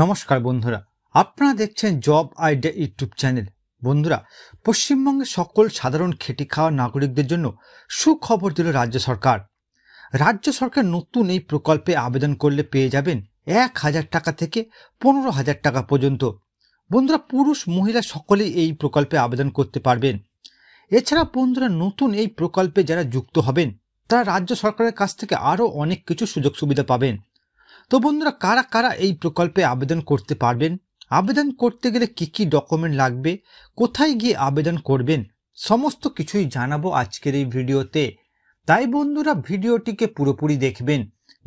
নমস্কার বন্ধুরা আপনারা দেখছেন জব আইডিয়া ইউটিউব চ্যানেল বন্ধুরা পশ্চিমবঙ্গে সকল সাধারণ খেটি খাওয়া নাগরিকদের জন্য সুখবর দিল রাজ্য সরকার রাজ্য সরকার নতুন এই প্রকল্পে আবেদন করলে পেয়ে যাবেন এক হাজার টাকা থেকে পনেরো হাজার টাকা পর্যন্ত বন্ধুরা পুরুষ মহিলা সকলেই এই প্রকল্পে আবেদন করতে পারবেন এছাড়া বন্ধুরা নতুন এই প্রকল্পে যারা যুক্ত হবেন তারা রাজ্য সরকারের কাছ থেকে আরও অনেক কিছু সুযোগ সুবিধা পাবেন তো বন্ধুরা কারা কারা এই প্রকল্পে আবেদন করতে পারবেন আবেদন করতে গেলে কি কি ডকুমেন্ট লাগবে কোথায় গিয়ে আবেদন করবেন সমস্ত কিছুই জানাবো আজকের এই ভিডিওতে তাই বন্ধুরা ভিডিওটিকে পুরোপুরি দেখবেন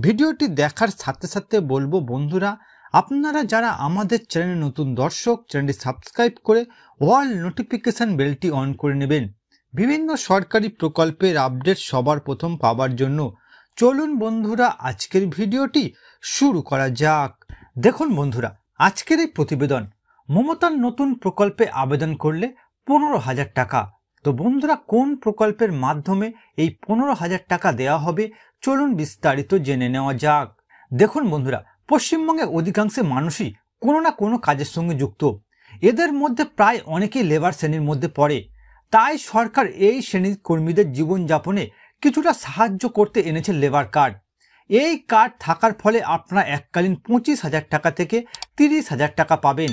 ভিডিওটি দেখার সাথে সাথে বলবো বন্ধুরা আপনারা যারা আমাদের চ্যানেলে নতুন দর্শক চ্যানেলটি সাবস্ক্রাইব করে অল নোটিফিকেশান বেলটি অন করে নেবেন বিভিন্ন সরকারি প্রকল্পের আপডেট সবার প্রথম পাওয়ার জন্য চলুন বন্ধুরা আজকের ভিডিওটি শুরু করা যাক দেখুন বন্ধুরা আজকের এই প্রতিবেদন মমতার নতুন প্রকল্পে আবেদন করলে পনেরো হাজার টাকা তো বন্ধুরা কোন প্রকল্পের মাধ্যমে এই পনেরো হাজার টাকা দেওয়া হবে চলুন বিস্তারিত জেনে নেওয়া যাক দেখুন বন্ধুরা পশ্চিমবঙ্গে অধিকাংশে মানুষই কোনো না কোনো কাজের সঙ্গে যুক্ত এদের মধ্যে প্রায় অনেকেই লেবার শ্রেণীর মধ্যে পড়ে তাই সরকার এই শ্রেণীর কর্মীদের জীবনযাপনে কিছুটা সাহায্য করতে এনেছে লেবার কার্ড এই কার্ড থাকার ফলে আপনারা এককালীন পঁচিশ হাজার টাকা থেকে তিরিশ হাজার টাকা পাবেন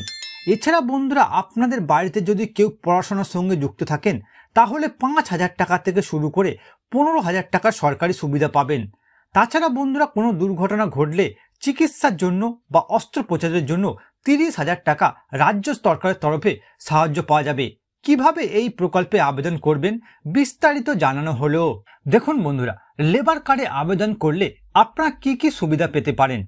এছাড়া বন্ধুরা আপনাদের বাড়িতে যদি কেউ পড়াশোনার সঙ্গে যুক্ত থাকেন তাহলে পাঁচ হাজার টাকা থেকে শুরু করে পনেরো হাজার টাকার সরকারি সুবিধা পাবেন তাছাড়া বন্ধুরা কোনো দুর্ঘটনা ঘটলে চিকিৎসার জন্য বা অস্ত্রোপচারের জন্য তিরিশ হাজার টাকা রাজ্য সরকারের তরফে সাহায্য পাওয়া যাবে কিভাবে এই প্রকল্পে আবেদন করবেন বিস্তারিত জানানো হলো দেখুন বন্ধুরা লেবার কার্ডে আবেদন করলে আপনারা কি কি সুবিধা পেতে পারেন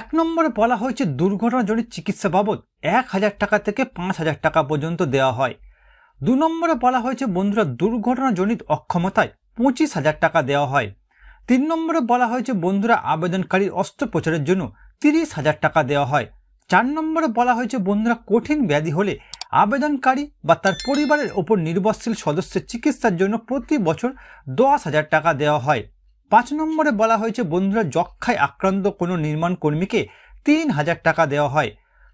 এক নম্বরে বলা হয়েছে দুর্ঘটনাজনিত চিকিৎসা বাবদ এক হাজার টাকা থেকে পাঁচ হাজার টাকা পর্যন্ত দেওয়া হয় দু নম্বরে বলা হয়েছে বন্ধুরা দুর্ঘটনাজনিত অক্ষমতায় পঁচিশ হাজার টাকা দেওয়া হয় তিন নম্বরে বলা হয়েছে বন্ধুরা আবেদনকারীর অস্ত্রোপচারের জন্য তিরিশ হাজার টাকা দেওয়া হয় চার নম্বরে বলা হয়েছে বন্ধুরা কঠিন ব্যাধি হলে আবেদনকারী বা তার পরিবারের ওপর নির্ভরশীল সদস্যের চিকিৎসার জন্য প্রতি বছর দশ হাজার টাকা দেওয়া হয় পাঁচ নম্বরে বলা হয়েছে বন্ধুরা যক্ষায় আক্রান্ত কোনো নির্মাণ কর্মীকে তিন হাজার টাকা দেওয়া হয়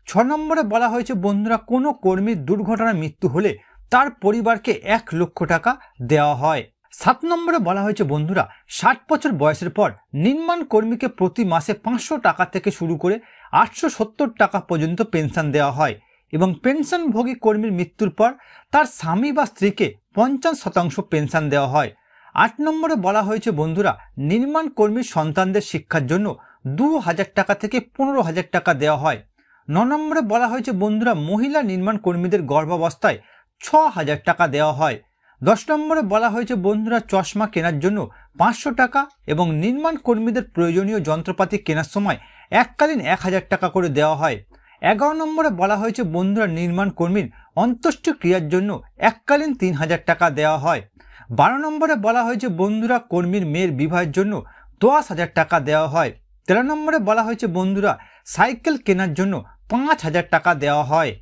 ছ নম্বরে বলা হয়েছে বন্ধুরা কোনো কর্মীর দুর্ঘটনায় মৃত্যু হলে তার পরিবারকে এক লক্ষ টাকা দেওয়া হয় সাত নম্বরে বলা হয়েছে বন্ধুরা ষাট বছর বয়সের পর নির্মাণ কর্মীকে প্রতি মাসে পাঁচশো টাকা থেকে শুরু করে আটশো সত্তর টাকা পর্যন্ত পেনশন দেওয়া হয় এবং পেনশনভোগী কর্মীর মৃত্যুর পর তার স্বামী বা স্ত্রীকে পঞ্চাশ শতাংশ পেনশন দেওয়া হয় আট নম্বরে বলা হয়েছে বন্ধুরা নির্মাণ কর্মীর সন্তানদের শিক্ষার জন্য দু হাজার টাকা থেকে পনেরো হাজার টাকা দেওয়া হয় ন নম্বরে বলা হয়েছে বন্ধুরা মহিলা নির্মাণ কর্মীদের গর্ভাবস্থায় ছ হাজার টাকা দেওয়া হয় দশ নম্বরে বলা হয়েছে বন্ধুরা চশমা কেনার জন্য পাঁচশো টাকা এবং নির্মাণ কর্মীদের প্রয়োজনীয় যন্ত্রপাতি কেনার সময় এককালীন এক হাজার টাকা করে দেওয়া হয় এগারো নম্বরে বলা হয়েছে বন্ধুরা নির্মাণ কর্মীর অন্ত্যেষ্টিক্রিয়ার জন্য এককালীন তিন হাজার টাকা দেওয়া হয় বারো নম্বরে বলা হয়েছে বন্ধুরা কর্মীর মেয়ের বিবাহের জন্য দশ হাজার টাকা দেওয়া হয় তেরো নম্বরে বলা হয়েছে বন্ধুরা সাইকেল কেনার জন্য পাঁচ হাজার টাকা দেওয়া হয়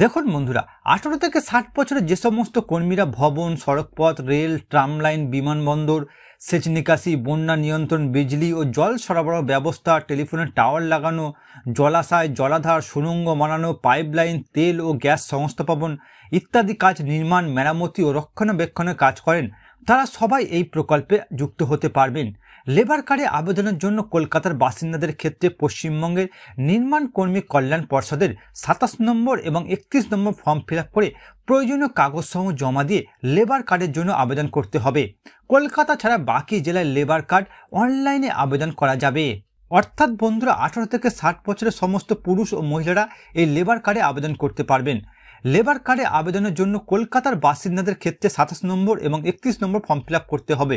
দেখুন বন্ধুরা আঠারো থেকে ষাট বছরের যে সমস্ত কর্মীরা ভবন সড়কপথ রেল ট্রাম লাইন বিমানবন্দর সেচ নিকাশি বন্যা নিয়ন্ত্রণ বিজলি ও জল সরবরাহ ব্যবস্থা টেলিফোনের টাওয়ার লাগানো জলাশয় জলাধার সুরঙ্গ মানানো পাইপলাইন তেল ও গ্যাস সংস্থাপন ইত্যাদি কাজ নির্মাণ মেরামতি ও রক্ষণাবেক্ষণের কাজ করেন তারা সবাই এই প্রকল্পে যুক্ত হতে পারবেন লেবার কার্ডে আবেদনের জন্য কলকাতার বাসিন্দাদের ক্ষেত্রে পশ্চিমবঙ্গের নির্মাণ কর্মী কল্যাণ পর্ষদের সাতাশ নম্বর এবং একত্রিশ নম্বর ফর্ম ফিল করে প্রয়োজনীয় কাগজসহ জমা দিয়ে লেবার কার্ডের জন্য আবেদন করতে হবে কলকাতা ছাড়া বাকি জেলায় লেবার কার্ড অনলাইনে আবেদন করা যাবে অর্থাৎ বন্ধুরা আঠারো থেকে ষাট বছরের সমস্ত পুরুষ ও মহিলারা এই লেবার কার্ডে আবেদন করতে পারবেন লেবার কার্ডে আবেদনের জন্য কলকাতার বাসিন্দাদের ক্ষেত্রে সাতাশ নম্বর এবং একত্রিশ নম্বর ফর্ম ফিল করতে হবে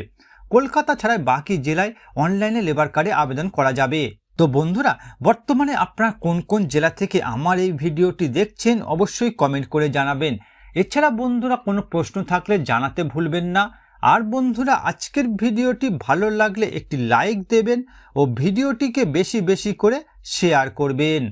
কলকাতা ছাড়াই বাকি জেলায় অনলাইনে লেবার কার্ডে আবেদন করা যাবে তো বন্ধুরা বর্তমানে আপনারা কোন কোন জেলা থেকে আমার এই ভিডিওটি দেখছেন অবশ্যই কমেন্ট করে জানাবেন এছাড়া বন্ধুরা কোনো প্রশ্ন থাকলে জানাতে ভুলবেন না আর বন্ধুরা আজকের ভিডিওটি ভালো লাগলে একটি লাইক দেবেন ও ভিডিওটিকে বেশি বেশি করে শেয়ার করবেন